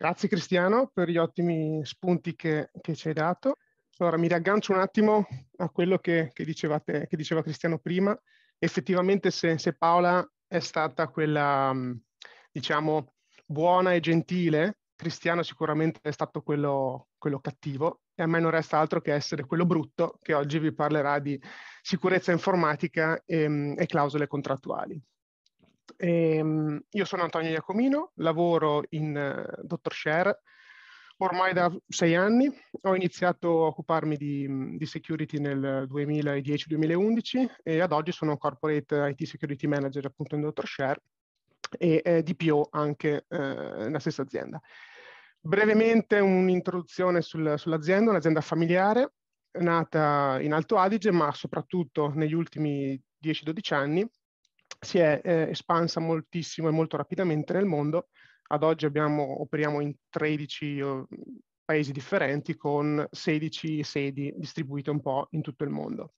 Grazie Cristiano per gli ottimi spunti che, che ci hai dato. Allora mi riaggancio un attimo a quello che, che, dicevate, che diceva Cristiano prima. Effettivamente se, se, Paola è stata quella, mm, diciamo, buona e gentile, Cristiano sicuramente è stato quello, quello cattivo e a me non resta altro che essere quello brutto che oggi vi parlerà di sicurezza informatica e, mm, e clausole contrattuali. Ehm, io sono Antonio Iacomino, lavoro in uh, eh, Dr. Share ormai da sei anni. Ho iniziato a occuparmi di, di security nel 2010-2011 e ad oggi sono corporate IT security manager appunto in Dr. Share e eh, DPO anche eh, nella stessa azienda. Brevemente un'introduzione sul, sull'azienda, un'azienda familiare nata in Alto Adige ma soprattutto negli ultimi 10-12 anni si è eh, espansa moltissimo e molto rapidamente nel mondo. Ad oggi abbiamo, operiamo in 13 paesi differenti con 16 sedi distribuite un po' in tutto il mondo.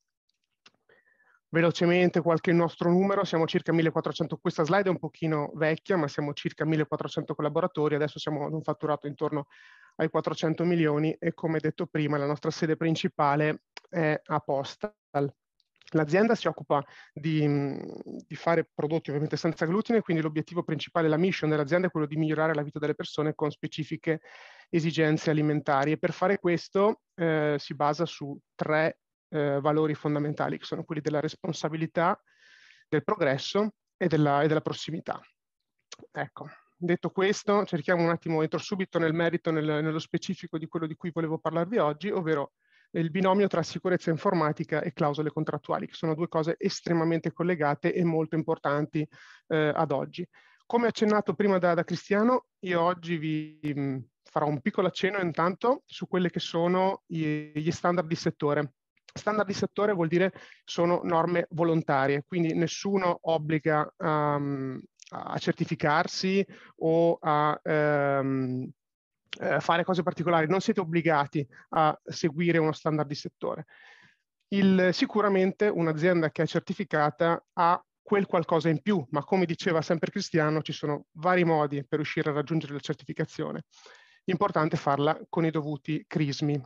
Velocemente qualche nostro numero, siamo circa 1400, questa slide è un pochino vecchia, ma siamo circa 1400 collaboratori, adesso siamo ad un fatturato intorno ai 400 milioni e come detto prima la nostra sede principale è a Postal L'azienda si occupa di, mm, di, fare prodotti ovviamente senza glutine, quindi l'obiettivo principale, la mission dell'azienda è quello di migliorare la vita delle persone con specifiche esigenze alimentari e per fare questo eh, si basa su tre eh, valori fondamentali che sono quelli della responsabilità, del progresso e della, e della prossimità. Ecco, detto questo cerchiamo un attimo, entro subito nel merito, nel, nello specifico di quello di cui volevo parlarvi oggi, ovvero il binomio tra sicurezza informatica e clausole contrattuali, che sono due cose estremamente collegate e molto importanti eh, ad oggi. Come accennato prima da, da Cristiano, io oggi vi mh, mm, farò un piccolo accenno intanto su quelli che sono gli, gli standard di settore. Standard di settore vuol dire sono norme volontarie, quindi nessuno obbliga um, a certificarsi o a ehm, eh, fare cose particolari, non siete obbligati a seguire uno standard di settore. Il, sicuramente un'azienda che è certificata ha quel qualcosa in più, ma come diceva sempre Cristiano, ci sono vari modi per riuscire a raggiungere la certificazione. Importante farla con i dovuti crismi.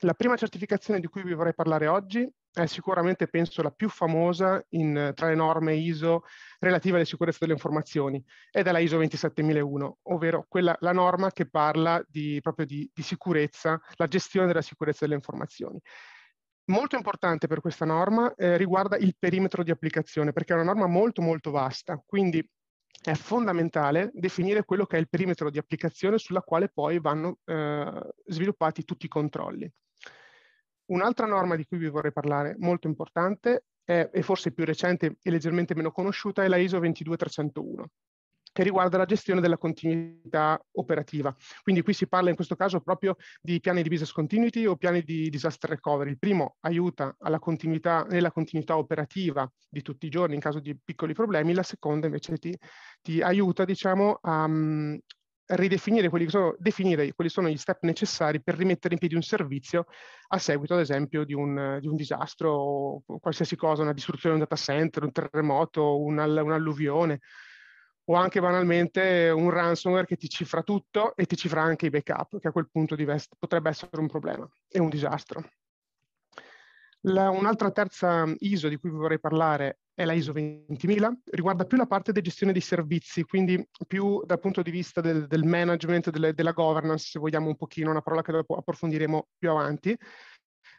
La prima certificazione di cui vi vorrei parlare oggi è sicuramente penso la più famosa in, tra le norme ISO relative alla sicurezza delle informazioni ed è la ISO 27001, ovvero quella, la norma che parla di, proprio di, di sicurezza, la gestione della sicurezza delle informazioni. Molto importante per questa norma eh, riguarda il perimetro di applicazione, perché è una norma molto molto vasta, quindi è fondamentale definire quello che è il perimetro di applicazione sulla quale poi vanno eh, sviluppati tutti i controlli. Un'altra norma di cui vi vorrei parlare, molto importante, è, e forse più recente e leggermente meno conosciuta, è la ISO 22301 che riguarda la gestione della continuità operativa. Quindi qui si parla in questo caso proprio di piani di business continuity o piani di disaster recovery. Il primo aiuta continuità, nella continuità operativa di tutti i giorni in caso di piccoli problemi, la seconda invece ti, ti aiuta diciamo, a, mm, ridefinire quelli che sono, definire quali sono gli step necessari per rimettere in piedi un servizio a seguito, ad esempio, di un, di un disastro o qualsiasi cosa, una distruzione di un data center, un terremoto, un'alluvione o anche banalmente un ransomware che ti cifra tutto e ti cifra anche i backup, che a quel punto potrebbe essere un problema e un disastro. La, un'altra terza ISO di cui vorrei parlare è la ISO 20000, riguarda più la parte di gestione dei servizi, quindi più dal punto di vista del, del management, delle, della governance, se vogliamo un pochino, una parola che approfondiremo più avanti.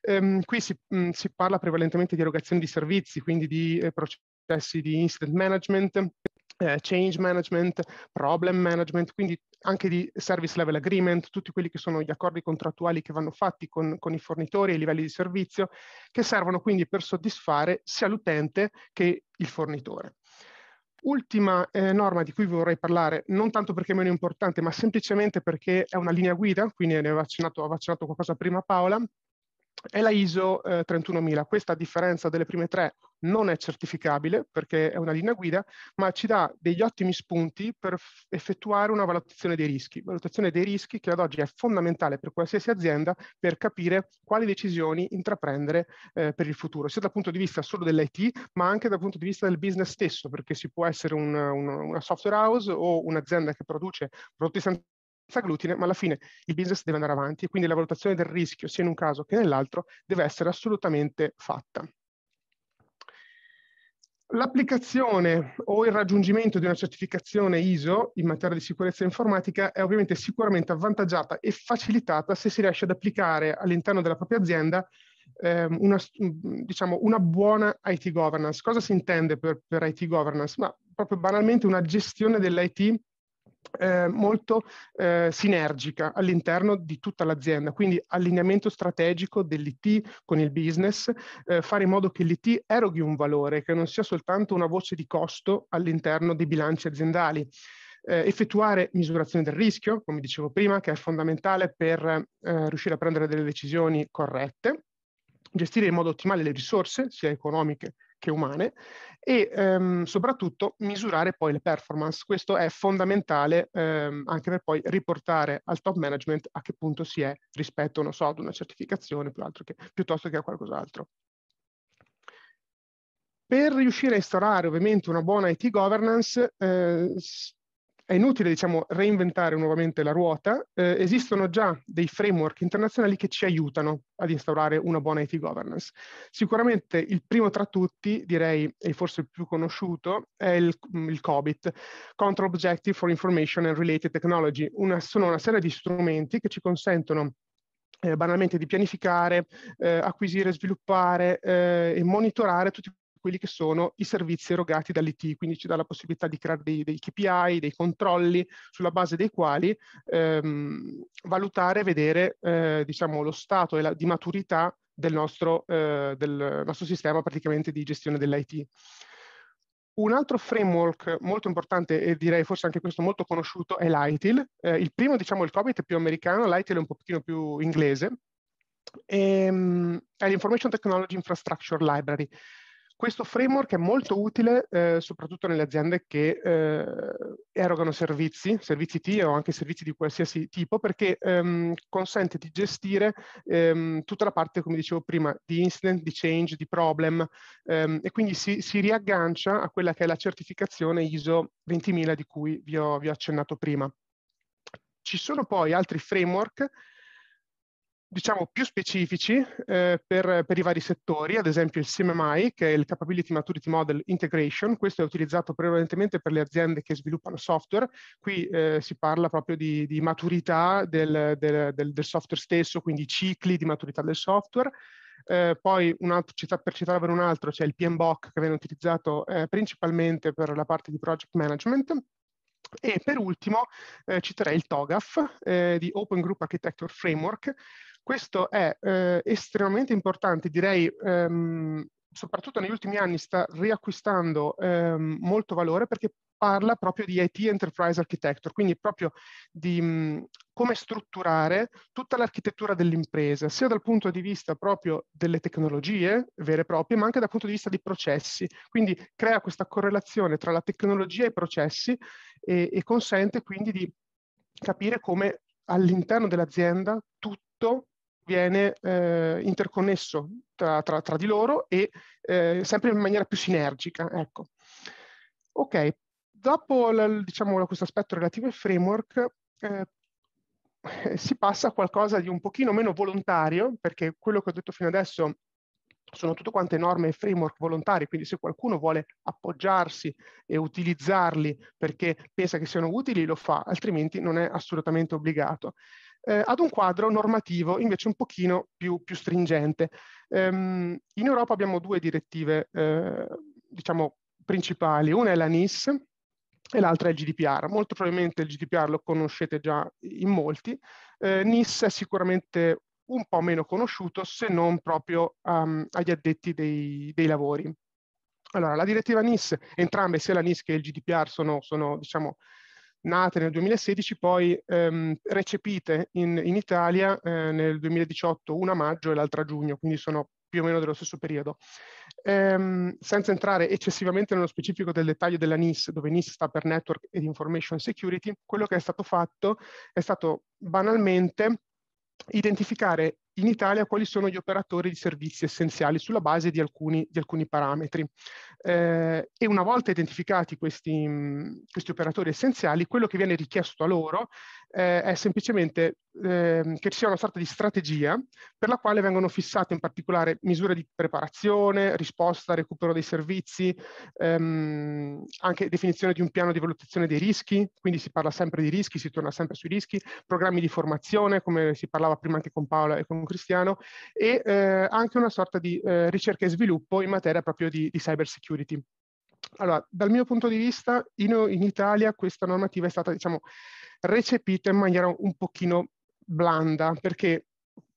Ehm, qui si, mh, si, parla prevalentemente di erogazione di servizi, quindi di eh, processi di incident management, eh, change management, problem management, quindi anche di service level agreement, tutti quelli che sono gli accordi contrattuali che vanno fatti con, con i fornitori e i livelli di servizio, che servono quindi per soddisfare sia l'utente che il fornitore. Ultima eh, norma di cui vorrei parlare, non tanto perché è meno importante, ma semplicemente perché è una linea guida, quindi ne ho vaccinato, ha vaccinato qualcosa prima Paola, è la ISO eh, 31000. Questa a differenza delle prime tre non è certificabile perché è una linea guida, ma ci dà degli ottimi spunti per effettuare una valutazione dei rischi. Valutazione dei rischi che ad oggi è fondamentale per qualsiasi azienda per capire quali decisioni intraprendere eh, per il futuro, sia dal punto di vista solo dell'IT, ma anche dal punto di vista del business stesso, perché si può essere un, un, una software house o un'azienda che produce prodotti sanitari fa glutine, ma alla fine il business deve andare avanti e quindi la valutazione del rischio sia in un caso che nell'altro deve essere assolutamente fatta. L'applicazione o il raggiungimento di una certificazione ISO in materia di sicurezza informatica è ovviamente sicuramente avvantaggiata e facilitata se si riesce ad applicare all'interno della propria azienda ehm, una, mm, diciamo, una, buona IT governance. Cosa si intende per, per IT governance? Ma proprio banalmente una gestione dell'IT eh, molto eh, sinergica all'interno di tutta l'azienda, quindi allineamento strategico dell'IT con il business, eh, fare in modo che l'IT eroghi un valore, che non sia soltanto una voce di costo all'interno dei bilanci aziendali. Eh, effettuare misurazione del rischio, come dicevo prima, che è fondamentale per eh, riuscire a prendere delle decisioni corrette, gestire in modo ottimale le risorse, sia economiche che umane e ehm, soprattutto misurare poi le performance. Questo è fondamentale ehm, anche per poi riportare al top management a che punto si è rispetto, non so, ad una certificazione che, piuttosto che a qualcos'altro. Per riuscire a instaurare ovviamente una buona IT governance eh, è inutile diciamo, reinventare nuovamente la ruota, eh, esistono già dei framework internazionali che ci aiutano ad instaurare una buona IT governance. Sicuramente il primo tra tutti, direi, e forse il più conosciuto, è il, mm, il COBIT, Control Objective for Information and Related Technology. Una, sono una serie di strumenti che ci consentono eh, banalmente di pianificare, eh, acquisire, sviluppare eh, e monitorare tutti quelli che sono i servizi erogati dall'IT, quindi ci dà la possibilità di creare dei, dei KPI, dei controlli sulla base dei quali ehm, valutare e vedere eh, diciamo, lo stato la, di maturità del nostro, eh, del nostro sistema praticamente di gestione dell'IT. Un altro framework molto importante e direi forse anche questo molto conosciuto è l'ITIL. Eh, il primo, diciamo, il COBIT è più americano, l'ITIL è un pochino più inglese. E, um, è l'Information Technology Infrastructure Library. Questo framework è molto utile eh, soprattutto nelle aziende che eh, erogano servizi, servizi T o anche servizi di qualsiasi tipo, perché ehm, consente di gestire ehm, tutta la parte, come dicevo prima, di incident, di change, di problem ehm, e quindi si, si, riaggancia a quella che è la certificazione ISO 20000 di cui vi ho, vi ho accennato prima. Ci sono poi altri framework diciamo, più specifici eh, per, per, i vari settori, ad esempio il CMMI, che è il Capability Maturity Model Integration, questo è utilizzato prevalentemente per le aziende che sviluppano software, qui eh, si parla proprio di, di maturità del, del, del, del, software stesso, quindi cicli di maturità del software, eh, poi un altro, per citare per un altro c'è il PMBOK che viene utilizzato eh, principalmente per la parte di project management, e per ultimo eh, citerei il TOGAF eh, di Open Group Architecture Framework. Questo è eh, estremamente importante, direi ehm, soprattutto negli ultimi anni sta riacquistando ehm, molto valore perché parla proprio di IT Enterprise Architecture, quindi proprio di mh, mm, come strutturare tutta l'architettura dell'impresa, sia dal punto di vista proprio delle tecnologie vere e proprie, ma anche dal punto di vista dei processi. Quindi crea questa correlazione tra la tecnologia e i processi e, e consente quindi di capire come all'interno dell'azienda tutto viene eh, interconnesso tra, tra, tra, di loro e eh, sempre in maniera più sinergica. Ecco. Ok, dopo la, diciamo, questo aspetto relativo al framework, eh, si passa a qualcosa di un pochino meno volontario, perché quello che ho detto fino adesso sono tutte quante norme e framework volontari, quindi se qualcuno vuole appoggiarsi e utilizzarli perché pensa che siano utili, lo fa, altrimenti non è assolutamente obbligato eh, ad un quadro normativo invece un pochino più, più stringente. Ehm, in Europa abbiamo due direttive, eh, diciamo, principali. Una è la NIS e l'altra è il GDPR. Molto probabilmente il GDPR lo conoscete già in molti. Eh, NIS è sicuramente un po' meno conosciuto se non proprio um, agli addetti dei, dei, lavori. Allora, la direttiva NIS, entrambe, sia la NIS che il GDPR, sono, sono diciamo, nate nel 2016, poi ehm, recepite in, in Italia eh, nel 2018, una maggio e l'altra giugno, quindi sono più o meno dello stesso periodo. Ehm, senza entrare eccessivamente nello specifico del dettaglio della NIS, dove NIS sta per Network and Information Security, quello che è stato fatto è stato banalmente identificare in Italia quali sono gli operatori di servizi essenziali sulla base di alcuni, di alcuni parametri. Eh, e una volta identificati questi, questi operatori essenziali, quello che viene richiesto a loro eh, è semplicemente eh, che ci sia una sorta di strategia per la quale vengono fissate in particolare misure di preparazione, risposta, recupero dei servizi, ehm, anche definizione di un piano di valutazione dei rischi, quindi si parla sempre di rischi, si torna sempre sui rischi, programmi di formazione, come si parlava prima anche con Paola e con Cristiano, e eh, anche una sorta di eh, ricerca e sviluppo in materia proprio di, di cyber security. Allora, dal mio punto di vista, in, in Italia questa normativa è stata, diciamo, recepita in maniera un pochino blanda, perché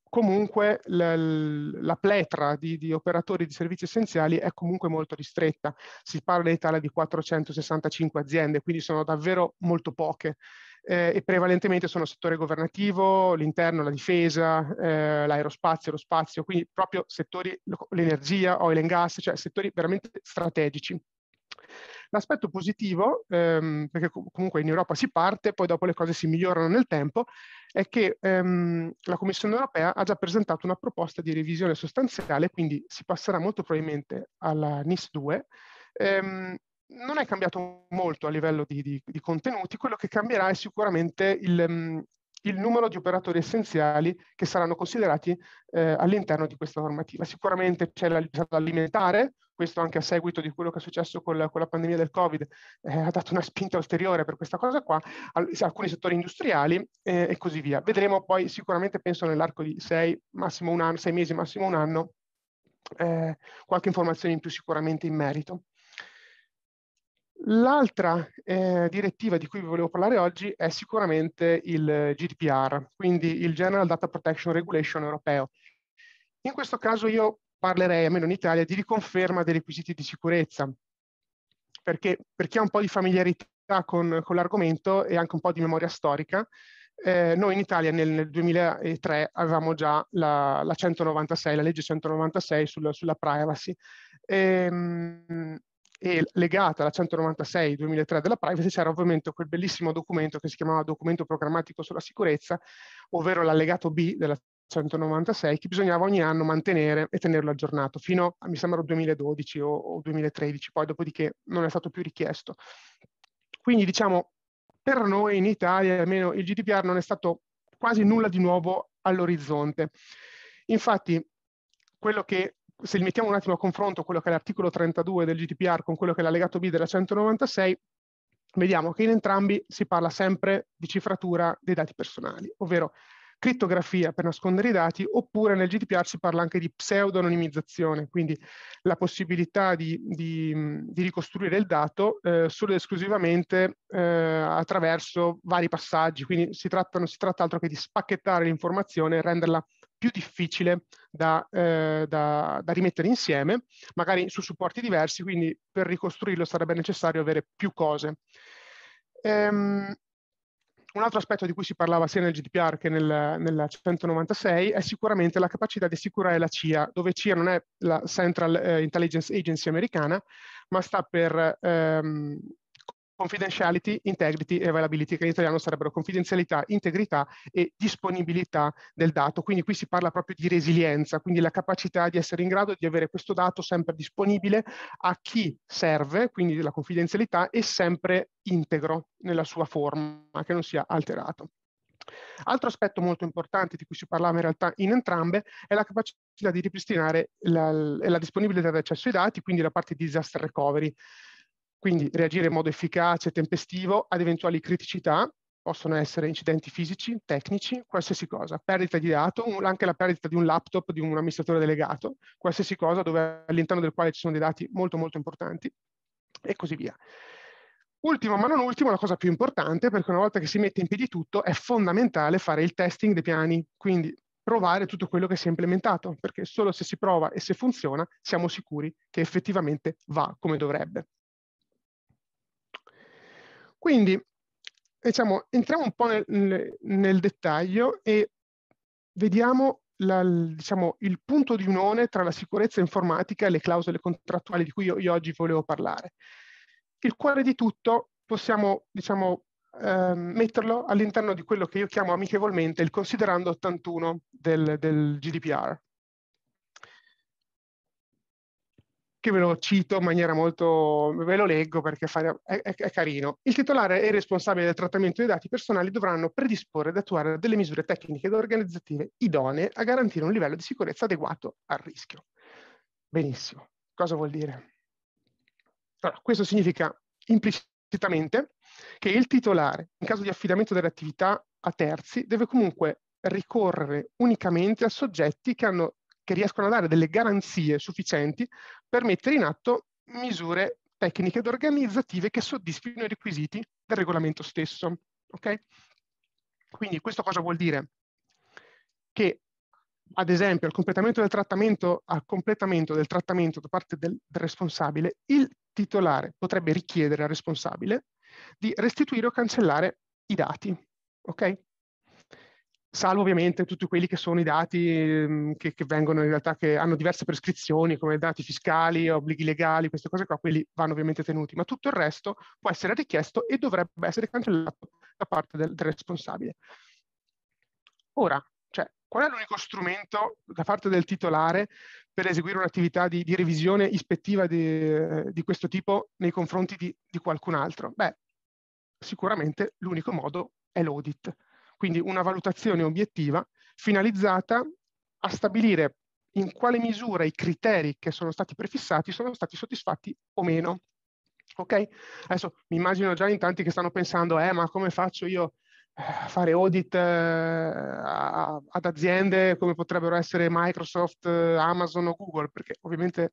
comunque la, la pletra di, di, operatori di servizi essenziali è comunque molto ristretta. Si parla in Italia di 465 aziende, quindi sono davvero molto poche. Eh, e prevalentemente sono settore governativo, l'interno, la difesa, eh, l'aerospazio, lo spazio, quindi proprio settori, l'energia, oil and gas, cioè settori veramente strategici. L'aspetto positivo, ehm, perché comunque in Europa si parte, poi dopo le cose si migliorano nel tempo, è che ehm, la Commissione europea ha già presentato una proposta di revisione sostanziale, quindi si passerà molto probabilmente alla NIS 2. Ehm, non è cambiato molto a livello di, di, di, contenuti, quello che cambierà è sicuramente il, ehm, il numero di operatori essenziali che saranno considerati eh, all'interno di questa normativa. Sicuramente c'è la alimentare, questo anche a seguito di quello che è successo con la, con la pandemia del Covid, eh, ha dato una spinta ulteriore per questa cosa qua, al, alcuni settori industriali eh, e così via. Vedremo poi sicuramente, penso nell'arco di sei, massimo un anno, sei mesi, massimo un anno, eh, qualche informazione in più sicuramente in merito. L'altra eh, direttiva di cui vi volevo parlare oggi è sicuramente il eh, GDPR, quindi il General Data Protection Regulation europeo. In questo caso io parlerei, almeno in Italia, di riconferma dei requisiti di sicurezza. Perché per chi ha un po' di familiarità con, con l'argomento e anche un po' di memoria storica, eh, noi in Italia nel, nel 2003 avevamo già la, la, 196, la legge 196 sulla, sulla privacy. E, ehm, e legata alla 196-2003 della privacy c'era ovviamente quel bellissimo documento che si chiamava documento programmatico sulla sicurezza, ovvero l'allegato B della 196 che bisognava ogni anno mantenere e tenerlo aggiornato fino a mi sembra 2012 o, o 2013, poi dopodiché non è stato più richiesto. Quindi diciamo per noi in Italia almeno il GDPR non è stato quasi nulla di nuovo all'orizzonte. Infatti quello che se li mettiamo un attimo a confronto quello che è l'articolo 32 del GDPR con quello che è l'allegato B della 196, vediamo che in entrambi si parla sempre di cifratura dei dati personali, ovvero crittografia per nascondere i dati, oppure nel GDPR si parla anche di pseudonimizzazione, quindi la possibilità di, di, di ricostruire il dato eh, solo ed esclusivamente eh, attraverso vari passaggi, quindi si, trattano, si tratta altro che di spacchettare l'informazione e renderla più difficile da, eh, da, da, rimettere insieme, magari su supporti diversi, quindi per ricostruirlo sarebbe necessario avere più cose. Ehm, un altro aspetto di cui si parlava sia nel GDPR che nel, nel 196 è sicuramente la capacità di assicurare la CIA, dove CIA non è la Central eh, Intelligence Agency americana, ma sta per ehm, confidentiality, integrity e availability, che in italiano sarebbero confidenzialità, integrità e disponibilità del dato. Quindi qui si parla proprio di resilienza, quindi la capacità di essere in grado di avere questo dato sempre disponibile a chi serve, quindi la confidenzialità, e sempre integro nella sua forma, che non sia alterato. Altro aspetto molto importante di cui si parlava in realtà in entrambe è la capacità di ripristinare la, la disponibilità di accesso ai dati, quindi la parte di disaster recovery. Quindi reagire in modo efficace e tempestivo ad eventuali criticità, possono essere incidenti fisici, tecnici, qualsiasi cosa, perdita di dato, anche la perdita di un laptop di un amministratore delegato, qualsiasi cosa dove, all'interno del quale ci sono dei dati molto molto importanti e così via. Ultimo, ma non ultimo, la cosa più importante, perché una volta che si mette in piedi tutto, è fondamentale fare il testing dei piani, quindi provare tutto quello che si è implementato, perché solo se si prova e se funziona siamo sicuri che effettivamente va come dovrebbe. Quindi, diciamo, entriamo un po' nel, nel dettaglio e vediamo la, diciamo, il punto di unione tra la sicurezza informatica e le clausole contrattuali di cui io, io oggi volevo parlare. Il cuore di tutto possiamo diciamo, eh, metterlo all'interno di quello che io chiamo amichevolmente il considerando 81 del, del GDPR. che ve lo cito in maniera molto, ve lo leggo perché è, è, è, carino. Il titolare e il responsabile del trattamento dei dati personali dovranno predisporre ed attuare delle misure tecniche ed organizzative idonee a garantire un livello di sicurezza adeguato al rischio. Benissimo. Cosa vuol dire? Allora, questo significa implicitamente che il titolare, in caso di affidamento delle attività a terzi, deve comunque ricorrere unicamente a soggetti che hanno che riescono a dare delle garanzie sufficienti per mettere in atto misure tecniche ed organizzative che soddisfino i requisiti del regolamento stesso. Okay? Quindi questo cosa vuol dire? Che ad esempio al completamento del trattamento, completamento del trattamento da parte del, del responsabile, il titolare potrebbe richiedere al responsabile di restituire o cancellare i dati. Okay? salvo ovviamente tutti quelli che sono i dati ehm, che, che, vengono in realtà che hanno diverse prescrizioni come dati fiscali, obblighi legali, queste cose qua, quelli vanno ovviamente tenuti, ma tutto il resto può essere richiesto e dovrebbe essere cancellato da parte del, del responsabile. Ora, cioè, qual è l'unico strumento da parte del titolare per eseguire un'attività di, di revisione ispettiva di, eh, di, questo tipo nei confronti di, di qualcun altro? Beh, sicuramente l'unico modo è l'audit quindi una valutazione obiettiva finalizzata a stabilire in quale misura i criteri che sono stati prefissati sono stati soddisfatti o meno. Ok? Adesso mi immagino già in tanti che stanno pensando, eh, ma come faccio io eh, a fare audit eh, ad aziende come potrebbero essere Microsoft, eh, Amazon o Google? Perché ovviamente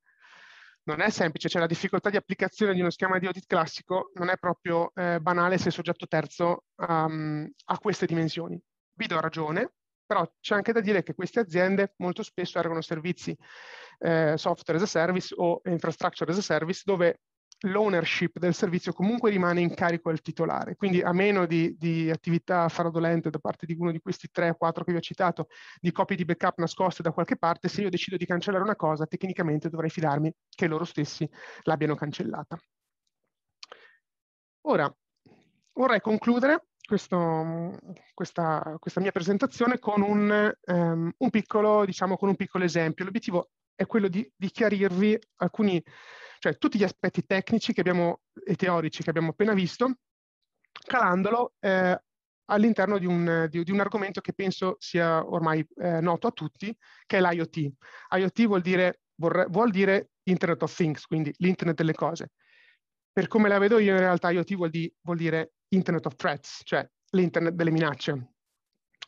non è semplice, cioè la difficoltà di applicazione di uno schema di audit classico non è proprio eh, banale se il soggetto terzo um, ha queste dimensioni. Vi do ragione, però c'è anche da dire che queste aziende molto spesso erogano servizi eh, software as a service o infrastructure as a service dove l'ownership del servizio comunque rimane in carico al titolare, quindi a meno di, di attività fraudolente da parte di uno di questi 3 o 4 che vi ho citato, di copie di backup nascoste da qualche parte, se io decido di cancellare una cosa, tecnicamente dovrei fidarmi che loro stessi l'abbiano cancellata. Ora, vorrei concludere questo, questa, questa, mia presentazione con un, um, un, piccolo, diciamo, con un piccolo esempio. L'obiettivo è quello di, di chiarirvi alcuni cioè tutti gli aspetti tecnici abbiamo, e teorici che abbiamo appena visto, calandolo eh, all'interno di un, di, di un, argomento che penso sia ormai eh, noto a tutti, che è l'IoT. IoT vuol dire, vorre, vuol dire Internet of Things, quindi l'Internet delle cose. Per come la vedo io in realtà IoT vuol, di, vuol dire Internet of Threats, cioè l'Internet delle minacce.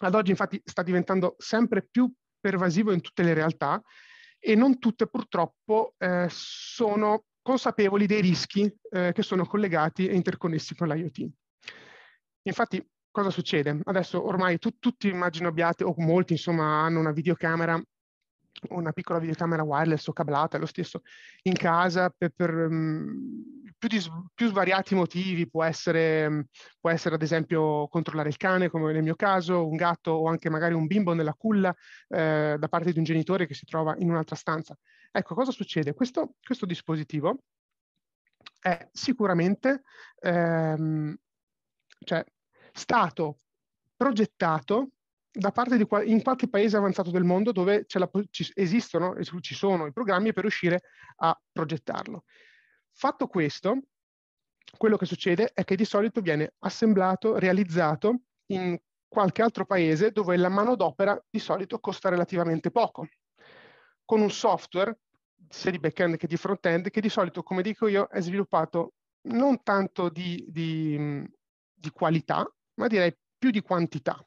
Ad oggi infatti sta diventando sempre più pervasivo in tutte le realtà e non tutte purtroppo eh, sono consapevoli dei rischi eh, che sono collegati e interconnessi con l'IoT. Infatti, cosa succede? Adesso ormai tu, tutti immagino abbiate, o molti insomma, hanno una videocamera una piccola videocamera wireless o cablata, lo stesso in casa per, per mhmm, più, di, più, svariati motivi, può essere, mhmm, può essere, ad esempio controllare il cane come nel mio caso, un gatto o anche magari un bimbo nella culla eh, da parte di un genitore che si trova in un'altra stanza. Ecco, cosa succede? Questo, questo dispositivo è sicuramente ehm, cioè, stato progettato da parte di in qualche paese avanzato del mondo dove la, ci, esistono, ci sono i programmi per riuscire a progettarlo. Fatto questo, quello che succede è che di solito viene assemblato, realizzato in qualche altro paese dove la manodopera di solito costa relativamente poco, con un software sia di back-end che di front-end che di solito, come dico io, è sviluppato non tanto di, di, di qualità, ma direi più di quantità.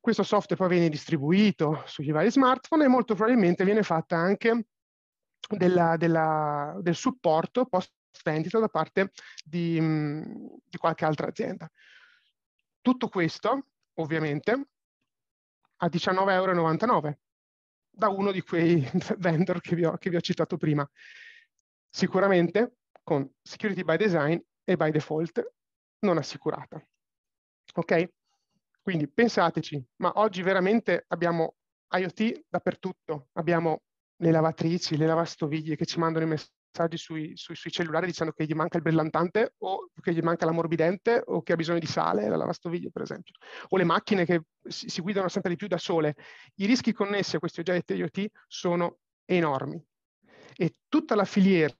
Questo software poi viene distribuito sugli vari smartphone e molto probabilmente viene fatta anche della, della, del supporto post vendita da parte di, mm, di qualche altra azienda. Tutto questo, ovviamente, a 19,99 euro da uno di quei vendor che vi, ho, che vi ho, citato prima. Sicuramente con security by design e by default non assicurata. Ok? Quindi pensateci, ma oggi veramente abbiamo IoT dappertutto, abbiamo le lavatrici, le lavastoviglie che ci mandano i messaggi sui, sui, sui, cellulari dicendo che gli manca il brillantante o che gli manca l'ammorbidente o che ha bisogno di sale, la lavastoviglie per esempio, o le macchine che si, si guidano sempre di più da sole. I rischi connessi a questi oggetti IoT sono enormi e tutta la filiera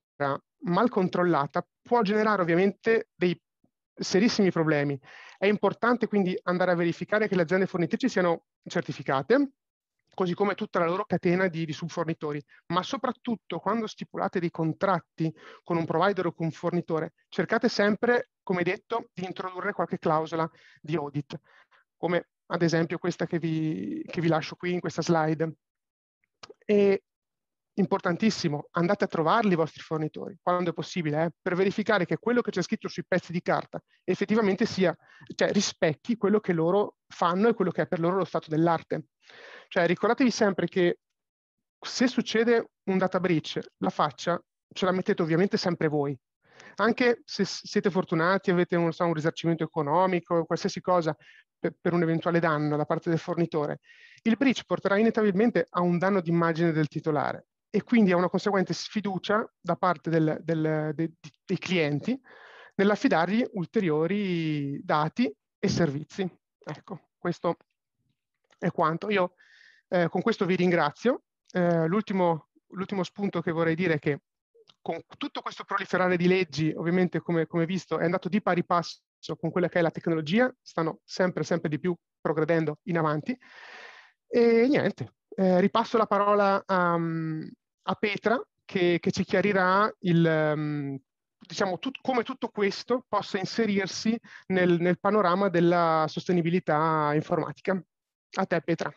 mal controllata può generare ovviamente dei serissimi problemi. È importante quindi andare a verificare che le aziende fornitrici siano certificate, così come tutta la loro catena di, di, subfornitori, ma soprattutto quando stipulate dei contratti con un provider o con un fornitore, cercate sempre, come detto, di introdurre qualche clausola di audit, come ad esempio questa che vi, che vi lascio qui in questa slide. E importantissimo, andate a trovarli i vostri fornitori, quando è possibile, eh, per verificare che quello che c'è scritto sui pezzi di carta effettivamente sia, cioè, rispecchi quello che loro fanno e quello che è per loro lo stato dell'arte. Cioè, ricordatevi sempre che se succede un data breach, la faccia ce la mettete ovviamente sempre voi. Anche se siete fortunati, avete un, so, un risarcimento economico, qualsiasi cosa per, per un eventuale danno da parte del fornitore, il breach porterà inevitabilmente a un danno d'immagine del titolare e quindi a una conseguente sfiducia da parte del, del, de, dei clienti nell'affidargli ulteriori dati e servizi. Ecco, questo è quanto. Io eh, con questo vi ringrazio. Eh, l'ultimo, l'ultimo, spunto che vorrei dire è che con tutto questo proliferare di leggi, ovviamente come, come visto, è andato di pari passo con quella che è la tecnologia, stanno sempre, sempre di più progredendo in avanti. E niente, eh, ripasso la parola a, mm, a Petra che, che ci chiarirà il, ehm, diciamo, tut, come tutto questo possa inserirsi nel, nel panorama della sostenibilità informatica. A te Petra.